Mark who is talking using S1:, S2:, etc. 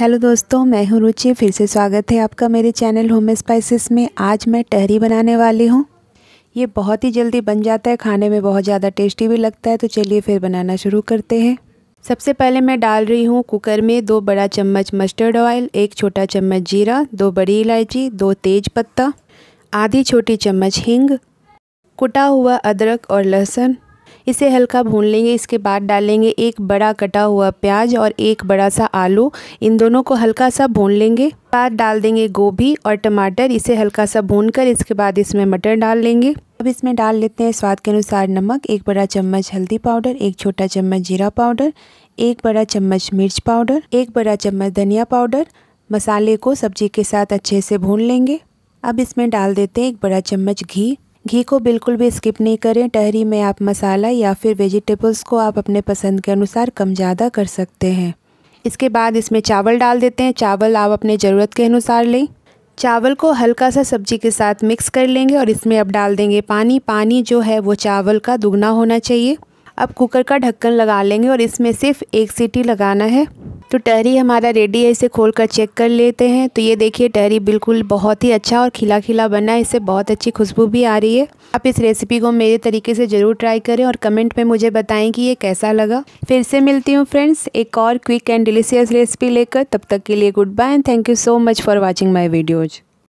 S1: hello दोस्तों मैं हूं रुचि फिर से स्वागत है आपका मेरे चैनल होम स्पाइसेस में आज मैं टहरी बनाने वाली हूं ये बहुत ही जल्दी बन जाता है खाने में बहुत ज़्यादा टेस्टी भी लगता है तो चलिए फिर बनाना शुरू करते हैं सबसे पहले मैं डाल रही हूँ कुकर में दो बड़ा चम्मच मस्टर्ड ऑयल एक छोटा चम्मच जीरा दो बड़ी इलायची दो तेज पत्ता आधी छोटी चम्मच हींग कुटा हुआ अदरक और लहसुन इसे हल्का भून लेंगे इसके बाद डालेंगे एक बड़ा कटा हुआ प्याज और एक बड़ा सा आलू इन दोनों को हल्का सा भून लेंगे बाद डाल देंगे गोभी और टमाटर इसे हल्का सा भून कर इसके बाद इसमें मटर डाल लेंगे अब इसमें डाल लेते हैं स्वाद के अनुसार नमक एक बड़ा चम्मच हल्दी पाउडर एक छोटा चम्मच जीरा पाउडर एक बड़ा चम्मच मिर्च पाउडर एक बड़ा चम्मच धनिया पाउडर मसाले को सब्जी के साथ अच्छे से भून लेंगे अब इसमें डाल देते हैं एक बड़ा चम्मच घी घी को बिल्कुल भी स्किप नहीं करें टहरी में आप मसाला या फिर वेजिटेबल्स को आप अपने पसंद के अनुसार कम ज़्यादा कर सकते हैं इसके बाद इसमें चावल डाल देते हैं चावल आप अपने ज़रूरत के अनुसार लें चावल को हल्का सा सब्जी के साथ मिक्स कर लेंगे और इसमें अब डाल देंगे पानी पानी जो है वो चावल का दुगना होना चाहिए अब कुकर का ढक्कन लगा लेंगे और इसमें सिर्फ एक सीटी लगाना है तो टहरी हमारा रेडी है इसे खोल कर चेक कर लेते हैं तो ये देखिए टहरी बिल्कुल बहुत ही अच्छा और खिला खिला बना है इससे बहुत अच्छी खुशबू भी आ रही है आप इस रेसिपी को मेरे तरीके से ज़रूर ट्राई करें और कमेंट में मुझे बताएं कि ये कैसा लगा फिर से मिलती हूँ फ्रेंड्स एक और क्विक एंड डिलीशियस रेसिपी लेकर तब तक के लिए goodbye and thank you so much for watching my videos